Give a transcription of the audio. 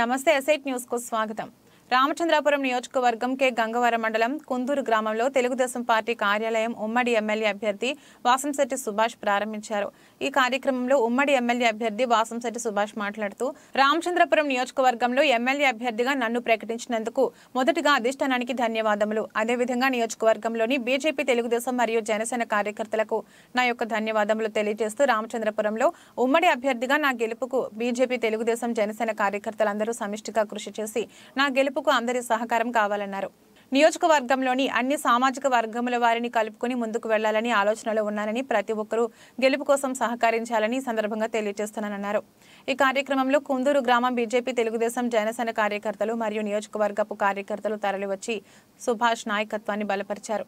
నమస్తే ఎసైట్ న్యూస్ కు స్వాగతం రామచంద్రాపురం నియోజకవర్గం కె గంగవరం మండలం కుందూరు గ్రామంలో తెలుగుదేశం పార్టీ కార్యాలయం ఉమ్మడి ఎమ్మెల్యే అభ్యర్థి వాసంశెట్టి సుభాష్ ప్రారంభించారు ఈ కార్యక్రమంలో ఉమ్మడి ఎమ్మెల్యే అభ్యర్థి వాసంశెట్టి సుభాష్ మాట్లాడుతూ రామచంద్రపురం నియోజకవర్గంలో ఎమ్మెల్యే అభ్యర్థిగా నన్ను ప్రకటించినందుకు మొదటిగా అధిష్టానానికి ధన్యవాదములు అదేవిధంగా నియోజకవర్గంలోని బీజేపీ తెలుగుదేశం మరియు జనసేన కార్యకర్తలకు నా యొక్క ధన్యవాదములు తెలియజేస్తూ రామచంద్రపురంలో ఉమ్మడి అభ్యర్థిగా నా గెలుపుకు బీజేపీ తెలుగుదేశం జనసేన కార్యకర్తలందరూ సమిష్టిగా కృషి చేసి నా గెలుపు కలుపుకు అందరి సహకారం కావాలన్నారు నియోజకవర్గంలోని అన్ని సామాజిక వర్గముల వారిని కలుపుకుని ముందుకు వెళ్లాలని ఆలోచనలో ఉన్నానని ప్రతి ఒక్కరూ గెలుపు కోసం సహకరించాలని సందర్భంగా తెలియజేస్తున్నానన్నారు ఈ కార్యక్రమంలో కుందూరు గ్రామం బీజేపీ తెలుగుదేశం జనసేన కార్యకర్తలు మరియు నియోజకవర్గపు కార్యకర్తలు తరలివచ్చి సుభాష్ నాయకత్వాన్ని బలపరిచారు